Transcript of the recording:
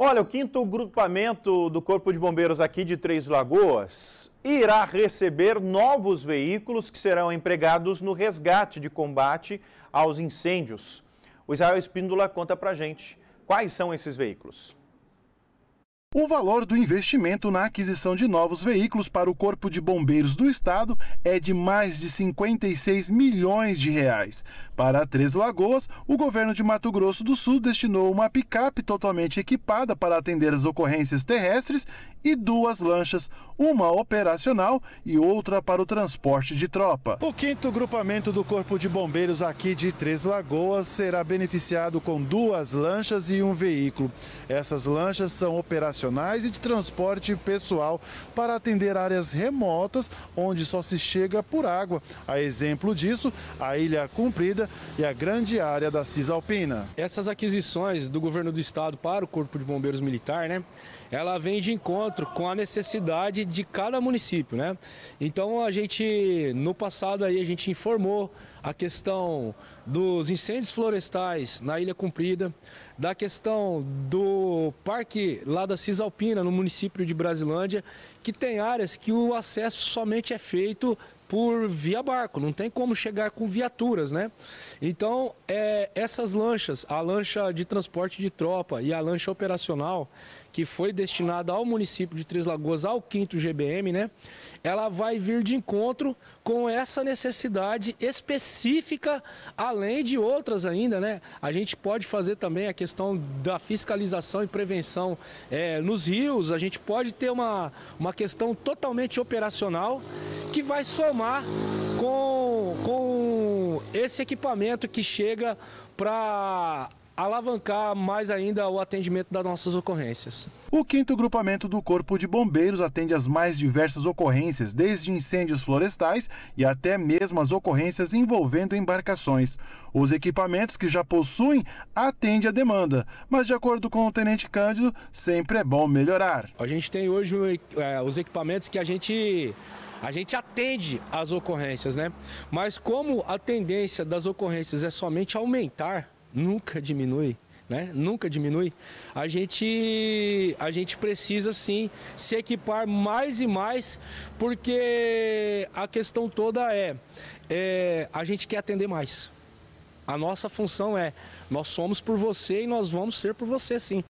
Olha, o quinto grupamento do Corpo de Bombeiros aqui de Três Lagoas irá receber novos veículos que serão empregados no resgate de combate aos incêndios. O Israel Espíndola conta pra gente quais são esses veículos. O valor do investimento na aquisição de novos veículos para o Corpo de Bombeiros do Estado é de mais de 56 milhões de reais. Para Três Lagoas, o governo de Mato Grosso do Sul destinou uma picape totalmente equipada para atender as ocorrências terrestres e duas lanchas, uma operacional e outra para o transporte de tropa. O quinto grupamento do Corpo de Bombeiros aqui de Três Lagoas será beneficiado com duas lanchas e um veículo. Essas lanchas são operacionais e de transporte pessoal para atender áreas remotas onde só se chega por água. A exemplo disso, a Ilha Cumprida e a grande área da Cisalpina. Essas aquisições do governo do estado para o Corpo de Bombeiros Militar, né? Ela vem de encontro com a necessidade de cada município, né? Então a gente no passado aí a gente informou a questão dos incêndios florestais na Ilha Cumprida, da questão do parque lá da Cisalpina, no município de Brasilândia, que tem áreas que o acesso somente é feito por via barco, não tem como chegar com viaturas, né? Então, é, essas lanchas, a lancha de transporte de tropa e a lancha operacional, que foi destinada ao município de Três Lagoas, ao quinto GBM, né? Ela vai vir de encontro com essa necessidade específica, além de outras ainda, né? A gente pode fazer também a questão da fiscalização e prevenção é, nos rios, a gente pode ter uma, uma questão totalmente operacional que vai somar com, com esse equipamento que chega para alavancar mais ainda o atendimento das nossas ocorrências. O quinto grupamento do Corpo de Bombeiros atende as mais diversas ocorrências, desde incêndios florestais e até mesmo as ocorrências envolvendo embarcações. Os equipamentos que já possuem atendem a demanda, mas de acordo com o Tenente Cândido, sempre é bom melhorar. A gente tem hoje é, os equipamentos que a gente a gente atende as ocorrências, né? Mas como a tendência das ocorrências é somente aumentar, nunca diminui, né? Nunca diminui. A gente, a gente precisa sim se equipar mais e mais, porque a questão toda é, é a gente quer atender mais. A nossa função é, nós somos por você e nós vamos ser por você sim.